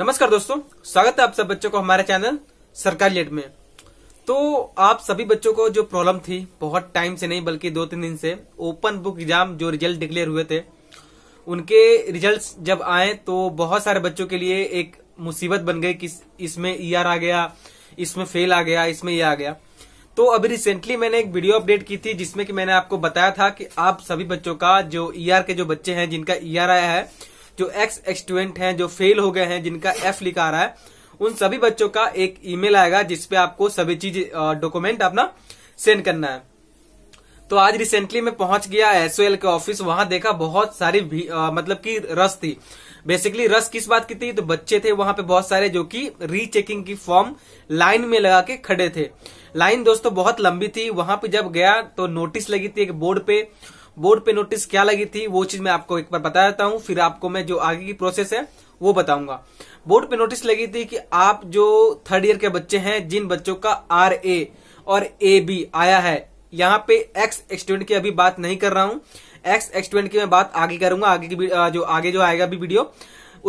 नमस्कार दोस्तों स्वागत है आप सब बच्चों को हमारे चैनल सरकारी लेट में तो आप सभी बच्चों को जो प्रॉब्लम थी बहुत टाइम से नहीं बल्कि दो तीन दिन से ओपन बुक एग्जाम जो रिजल्ट डिक्लेयर हुए थे उनके रिजल्ट जब आए तो बहुत सारे बच्चों के लिए एक मुसीबत बन गई कि इसमें ई e आर आ गया इसमें फेल आ गया इसमें ये आ गया तो अभी रिसेंटली मैंने एक वीडियो अपडेट की थी जिसमें कि मैंने आपको बताया था कि आप सभी बच्चों का जो ईआर e के जो बच्चे हैं जिनका ईआर e आया है जो एक्स स्टूडेंट हैं जो फेल हो गए हैं जिनका एफ लिखा रहा है उन सभी बच्चों का एक ईमेल आएगा जिसपे आपको सभी चीज डॉक्यूमेंट अपना सेंड करना है तो आज रिसेंटली मैं पहुंच गया एसओएल के ऑफिस वहां देखा बहुत सारी भी, आ, मतलब कि रस थी बेसिकली रस किस बात की थी तो बच्चे थे वहां पे बहुत सारे जो कि रीचेकिंग की फॉर्म लाइन में लगा के खड़े थे लाइन दोस्तों बहुत लंबी थी वहां पे जब गया तो नोटिस लगी थी एक बोर्ड पे बोर्ड पे नोटिस क्या लगी थी वो चीज मैं आपको एक बार बता देता हूँ फिर आपको मैं जो आगे की प्रोसेस है वो बताऊंगा बोर्ड पे नोटिस लगी थी कि आप जो थर्ड ईयर के बच्चे हैं जिन बच्चों का आर ए और ए बी आया है यहाँ पे एक्स एक्सटूडेंट की अभी बात नहीं कर रहा हूँ एक्स एक्सटूडेंट की मैं बात आगे करूंगा आगे की जो आगे जो आएगा अभी वीडियो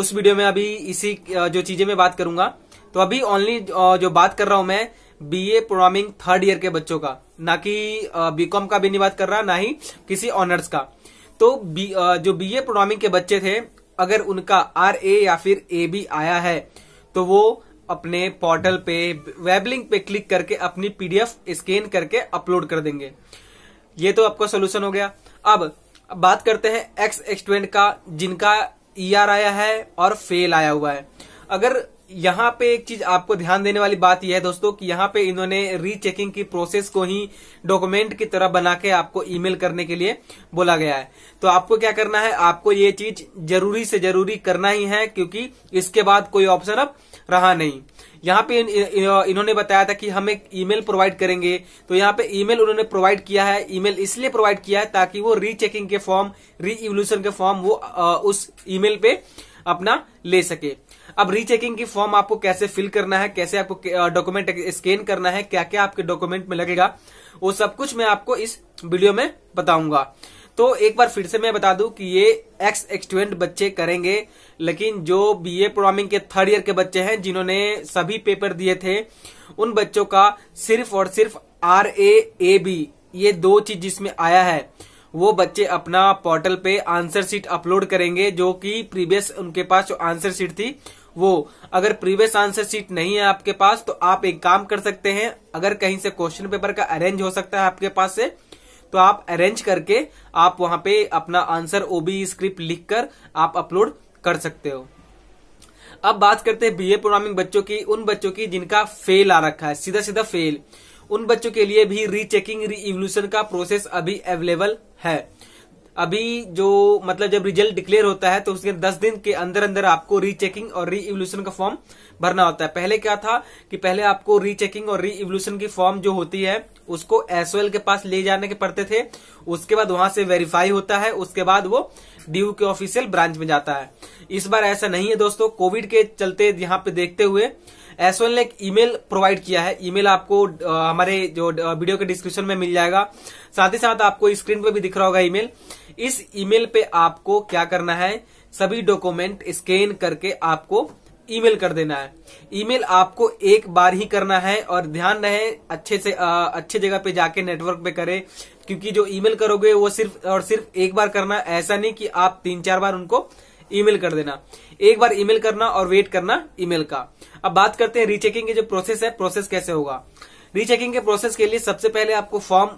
उस वीडियो में अभी इसी जो चीजें मैं बात करूंगा तो अभी ओनली जो बात कर रहा हूं मैं बीए प्रोग्रामिंग थर्ड ईयर के बच्चों का ना कि बीकॉम का भी नहीं बात कर रहा ना ही किसी ऑनर्स का तो बी जो बीए प्रोग्रामिंग के बच्चे थे अगर उनका आर ए या फिर ए बी आया है तो वो अपने पोर्टल पे वेब लिंक पे क्लिक करके अपनी पीडीएफ स्कैन करके अपलोड कर देंगे ये तो आपका सोल्यूशन हो गया अब बात करते हैं एक्स स्टूडेंट का जिनका ई e आर आया है और फेल आया हुआ है अगर यहाँ पे एक चीज आपको ध्यान देने वाली बात यह है दोस्तों कि यहाँ पे इन्होंने रीचेकिंग की प्रोसेस को ही डॉक्यूमेंट की तरह बना के आपको ईमेल करने के लिए बोला गया है तो आपको क्या करना है आपको ये चीज जरूरी से जरूरी करना ही है क्योंकि इसके बाद कोई ऑप्शन अब रहा नहीं यहाँ पे इन्होंने बताया था कि हम एक ईमेल प्रोवाइड करेंगे तो यहाँ पे ईमेल उन्होंने प्रोवाइड किया है ईमेल इसलिए प्रोवाइड किया है ताकि वो रीचेकिंग के फॉर्म री के फॉर्म वो उस ईमेल पे अपना ले सके अब रीचेकिंग की फॉर्म आपको कैसे फिल करना है कैसे आपको डॉक्यूमेंट स्कैन करना है क्या क्या आपके डॉक्यूमेंट में लगेगा वो सब कुछ मैं आपको इस वीडियो में बताऊंगा तो एक बार फिर से मैं बता दूं कि ये एक्स एक्सटूडेंट बच्चे करेंगे लेकिन जो बीए प्रोग्रामिंग के थर्ड ईयर के बच्चे हैं जिन्होंने सभी पेपर दिए थे उन बच्चों का सिर्फ और सिर्फ आर ए ए बी ये दो चीज जिसमें आया है वो बच्चे अपना पोर्टल पे आंसर शीट अपलोड करेंगे जो कि प्रीवियस उनके पास जो आंसर शीट थी वो अगर प्रीवियस आंसर शीट नहीं है आपके पास तो आप एक काम कर सकते हैं अगर कहीं से क्वेश्चन पेपर का अरेंज हो सकता है आपके पास से तो आप अरेंज करके आप वहां पे अपना आंसर ओबी स्क्रिप्ट लिखकर आप अपलोड कर सकते हो अब बात करते हैं बीए प्रोग्रामिंग बच्चों की उन बच्चों की जिनका फेल आ रखा है सीधा सीधा फेल उन बच्चों के लिए भी रीचेकिंग री इवोल्यूशन का प्रोसेस अभी अवेलेबल है अभी जो मतलब जब रिजल्ट डिक्लेयर होता है तो उसके दस दिन के अंदर अंदर आपको रीचेकिंग और री इवोल्यूशन का फॉर्म भरना होता है पहले क्या था कि पहले आपको रीचेकिंग और री इवोल्यूशन की फॉर्म जो होती है उसको एसओएल के पास ले जाने के पड़ते थे उसके बाद वहां से वेरीफाई होता है उसके बाद वो डी के ऑफिशियल ब्रांच में जाता है इस बार ऐसा नहीं है दोस्तों कोविड के चलते यहाँ पे देखते हुए एसवन ने एक ईमेल प्रोवाइड किया है ईमेल आपको हमारे जो वीडियो के डिस्क्रिप्शन में मिल जाएगा साथ ही साथ आपको स्क्रीन पर भी दिख रहा होगा ईमेल इस ईमेल पे आपको क्या करना है सभी डॉक्यूमेंट स्कैन करके आपको ईमेल कर देना है ईमेल आपको एक बार ही करना है और ध्यान रहे अच्छे से आ, अच्छे जगह पे जाके नेटवर्क पे करें क्योंकि जो ईमेल करोगे वो सिर्फ और सिर्फ एक बार करना ऐसा नहीं कि आप तीन चार बार उनको ईमेल कर देना एक बार ईमेल करना और वेट करना ईमेल का अब बात करते हैं रीचेकिंग के जो प्रोसेस है प्रोसेस कैसे होगा रीचेकिंग के प्रोसेस के लिए सबसे पहले आपको फॉर्म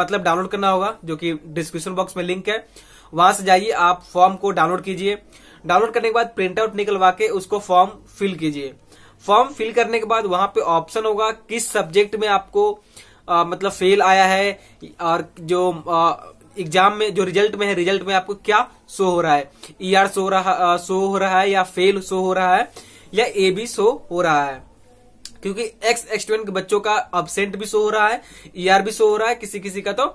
मतलब डाउनलोड करना होगा जो कि डिस्क्रिप्शन बॉक्स में लिंक है वहां से जाइए आप फॉर्म को डाउनलोड कीजिए डाउनलोड करने के बाद प्रिंट आउट निकलवा के उसको फॉर्म फिल कीजिए फॉर्म फिल करने के बाद वहां पे ऑप्शन होगा किस सब्जेक्ट में आपको आ, मतलब फेल आया है और जो आ, एग्जाम में जो रिजल्ट में है रिजल्ट में आपको क्या शो हो रहा है ई e आर शो रहा शो हो रहा है या फेल शो हो रहा है या ए बी शो हो रहा है क्योंकि एक्स एक्सटूडेंट के बच्चों का अबसेंट भी शो हो रहा है ई e आर भी शो हो रहा है किसी किसी का तो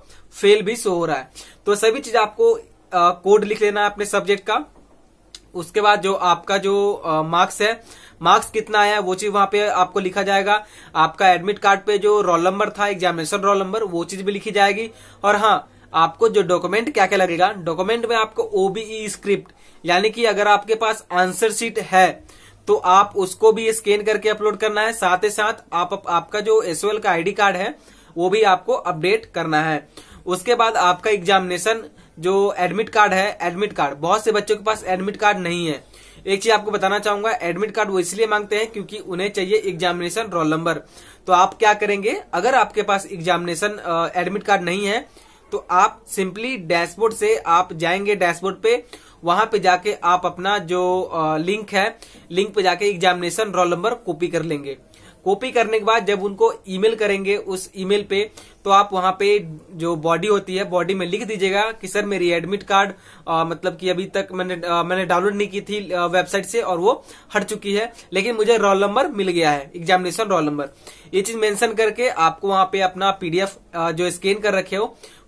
फेल भी शो हो रहा है तो सभी चीज आपको कोड लिख लेना है अपने सब्जेक्ट का उसके बाद जो आपका जो मार्क्स है मार्क्स कितना आया वो चीज वहां पे आपको लिखा जाएगा आपका एडमिट कार्ड पे जो रोल नंबर था एग्जामिनेशन रोल नंबर वो चीज भी लिखी जाएगी और हाँ आपको जो डॉक्यूमेंट क्या क्या लगेगा डॉक्यूमेंट में आपको ओबीई स्क्रिप्ट e यानी कि अगर आपके पास आंसर शीट है तो आप उसको भी स्कैन करके अपलोड करना है साथ ही साथ आप, आपका जो एस का आईडी कार्ड है वो भी आपको अपडेट करना है उसके बाद आपका एग्जामिनेशन जो एडमिट कार्ड है एडमिट कार्ड बहुत से बच्चों के पास एडमिट कार्ड नहीं है एक चीज आपको बताना चाहूंगा एडमिट कार्ड वो इसलिए मांगते हैं क्योंकि उन्हें चाहिए एग्जामिनेशन रोल नंबर तो आप क्या करेंगे अगर आपके पास एग्जामिनेशन एडमिट कार्ड नहीं है तो आप सिंपली डैशबोर्ड से आप जाएंगे डैशबोर्ड पे वहां पे जाके आप अपना जो लिंक है लिंक पे जाके एग्जामिनेशन रोल नंबर कॉपी कर लेंगे कॉपी करने के बाद जब उनको ईमेल करेंगे उस ईमेल पे तो आप वहां पे जो बॉडी होती है बॉडी में लिख दीजिएगा कि सर मेरी एडमिट कार्ड आ, मतलब कि अभी तक मैंने आ, मैंने डाउनलोड नहीं की थी वेबसाइट से और वो हट चुकी है लेकिन मुझे रोल नंबर मिल गया है एग्जामिनेशन रोल नंबर ये चीज मेंशन करके आपको वहां पे अपना पीडीएफ जो स्कैन कर रखे हो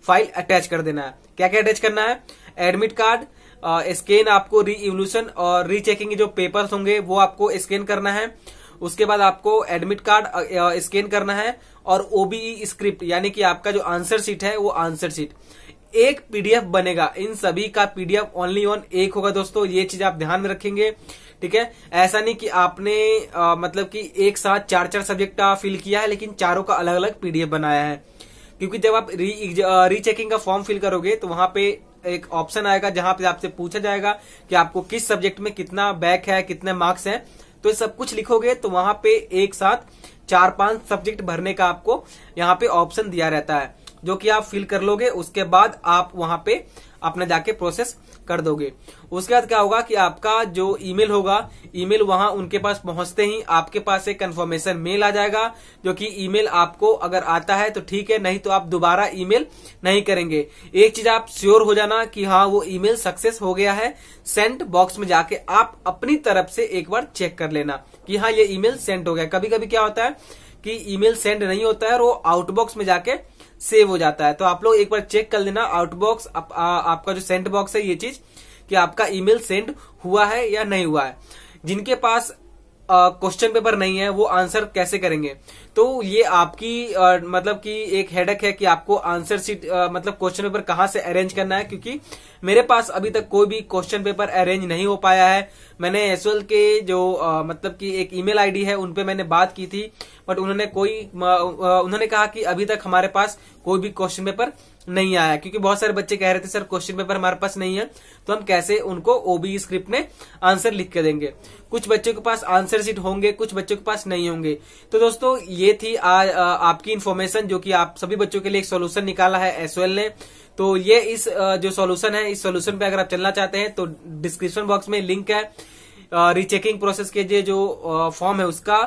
फाइल अटैच कर देना है क्या क्या अटैच करना है एडमिट कार्ड स्कैन आपको री और रीचेकिंग जो पेपर्स होंगे वो आपको स्कैन करना है उसके बाद आपको एडमिट कार्ड स्कैन करना है और ओबीई स्क्रिप्ट e यानी कि आपका जो आंसर सीट है वो आंसर सीट एक पीडीएफ बनेगा इन सभी का पीडीएफ ओनली ऑन एक होगा दोस्तों ये चीज आप ध्यान में रखेंगे ठीक है ऐसा नहीं कि आपने आ, मतलब कि एक साथ चार चार सब्जेक्ट फिल किया है लेकिन चारों का अलग अलग पीडीएफ बनाया है क्योंकि जब आप री रीचेकिंग का फॉर्म फिल करोगे तो वहां पे एक ऑप्शन आएगा जहां पे आपसे पूछा जाएगा कि आपको किस सब्जेक्ट में कितना बैक है कितने मार्क्स हैं तो ये सब कुछ लिखोगे तो वहां पे एक साथ चार पांच सब्जेक्ट भरने का आपको यहाँ पे ऑप्शन दिया रहता है जो कि आप फिल कर लोगे उसके बाद आप वहां पे अपना जाके प्रोसेस कर दोगे उसके बाद क्या होगा कि आपका जो ईमेल होगा ईमेल वहां उनके पास पहुंचते ही आपके पास एक कंफर्मेशन मेल आ जाएगा जो कि ईमेल आपको अगर आता है तो ठीक है नहीं तो आप दोबारा ईमेल नहीं करेंगे एक चीज आप श्योर हो जाना कि हाँ वो ईमेल सक्सेस हो गया है सेंट बॉक्स में जाके आप अपनी तरफ से एक बार चेक कर लेना कि हाँ ये ईमेल सेंट हो गया कभी कभी क्या होता है कि ईमेल सेंड नहीं होता है और वो आउटबॉक्स में जाके सेव हो जाता है तो आप लोग एक बार चेक कर लेना आउटबॉक्स आप, आपका जो सेंट बॉक्स है ये चीज कि आपका ईमेल सेंड हुआ है या नहीं हुआ है जिनके पास क्वेश्चन पेपर नहीं है वो आंसर कैसे करेंगे तो ये आपकी आ, मतलब कि एक हेडक है कि आपको आंसर सीट मतलब क्वेश्चन पेपर कहाँ से अरेंज करना है क्योंकि मेरे पास अभी तक कोई भी क्वेश्चन पेपर अरेंज नहीं हो पाया है मैंने एसओएल के जो आ, मतलब कि एक ईमेल आईडी है उनपे मैंने बात की थी बट उन्होंने कोई उन्होंने कहा कि अभी तक हमारे पास कोई भी क्वेश्चन पेपर नहीं आया क्योंकि बहुत सारे बच्चे कह रहे थे सर क्वेश्चन पेपर हमारे पास नहीं है तो हम कैसे उनको ओबी स्क्रिप्ट में आंसर लिख के देंगे कुछ बच्चों के पास आंसर सीट होंगे कुछ बच्चों के पास नहीं होंगे तो दोस्तों ये ये थी आज आपकी इन्फॉर्मेशन जो कि आप सभी बच्चों के लिए एक सॉल्यूशन निकाला है एसओएल ने तो ये इस जो सॉल्यूशन है इस सॉल्यूशन पे अगर आप चलना चाहते हैं तो डिस्क्रिप्शन बॉक्स में लिंक है रीचेकिंग प्रोसेस के लिए जो फॉर्म है उसका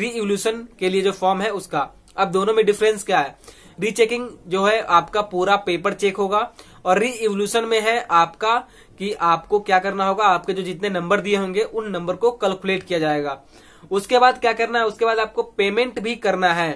री के लिए जो फॉर्म है उसका अब दोनों में डिफरेंस क्या है रीचेकिंग जो है आपका पूरा पेपर चेक होगा और री इवोल्यूशन में है आपका कि आपको क्या करना होगा आपके जो जितने नंबर दिए होंगे उन नंबर को कैलकुलेट किया जाएगा उसके बाद क्या करना है उसके बाद आपको पेमेंट भी करना है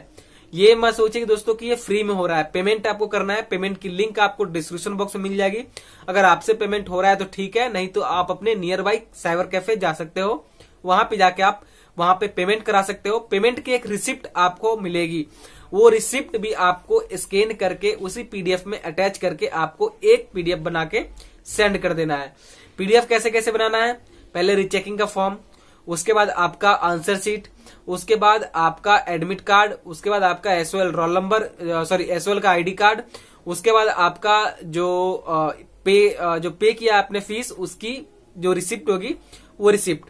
ये मत सोचे दोस्तों कि ये फ्री में हो रहा है पेमेंट आपको करना है पेमेंट की लिंक आपको डिस्क्रिप्शन बॉक्स में मिल जाएगी अगर आपसे पेमेंट हो रहा है तो ठीक है नहीं तो आप अपने नियर बाई साइबर कैफे जा सकते हो वहां पे जाके आप वहां पे पेमेंट करा सकते हो पेमेंट की एक रिसिप्ट आपको मिलेगी वो रिसिप्ट भी आपको स्कैन करके उसी पीडीएफ में अटैच करके आपको एक पीडीएफ बना के सेंड कर देना है पीडीएफ कैसे कैसे बनाना है पहले रिचेकिंग का फॉर्म उसके बाद आपका आंसर सीट उसके बाद आपका एडमिट कार्ड उसके बाद आपका SOL roll number sorry SOL का आईडी कार्ड उसके बाद आपका जो पे जो पे किया आपने फीस उसकी जो रिसिप्ट होगी वो रिसिप्ट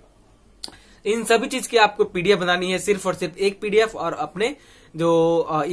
इन सभी चीज की आपको पीडीएफ बनानी है सिर्फ और सिर्फ एक पीडीएफ और अपने जो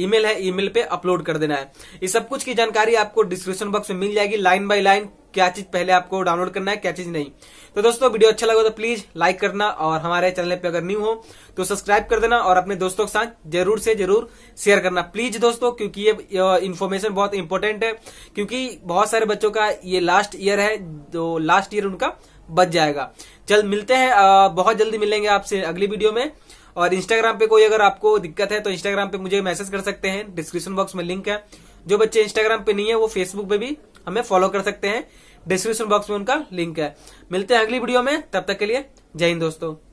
ईमेल है ईमेल पे अपलोड कर देना है ये सब कुछ की जानकारी आपको डिस्क्रिप्शन बॉक्स में मिल जाएगी लाइन बाय लाइन क्या चीज पहले आपको डाउनलोड करना है क्या चीज नहीं तो दोस्तों वीडियो अच्छा लगा तो प्लीज लाइक करना और हमारे चैनल पे अगर न्यू हो तो सब्सक्राइब कर देना और अपने दोस्तों के साथ जरूर से जरूर शेयर करना प्लीज दोस्तों क्योंकि ये इन्फॉर्मेशन बहुत इंपॉर्टेंट है क्योंकि बहुत सारे बच्चों का ये लास्ट ईयर है तो लास्ट ईयर उनका बच जाएगा चल मिलते हैं बहुत जल्दी मिलेंगे आपसे अगली वीडियो में और इंस्टाग्राम पे कोई अगर आपको दिक्कत है तो इंस्टाग्राम पे मुझे मैसेज कर सकते हैं डिस्क्रिप्शन बॉक्स में लिंक है जो बच्चे इंस्टाग्राम पे नहीं है वो फेसबुक पे भी हमें फॉलो कर सकते हैं डिस्क्रिप्शन बॉक्स में उनका लिंक है मिलते हैं अगली वीडियो में तब तक के लिए जय हिंद दोस्तों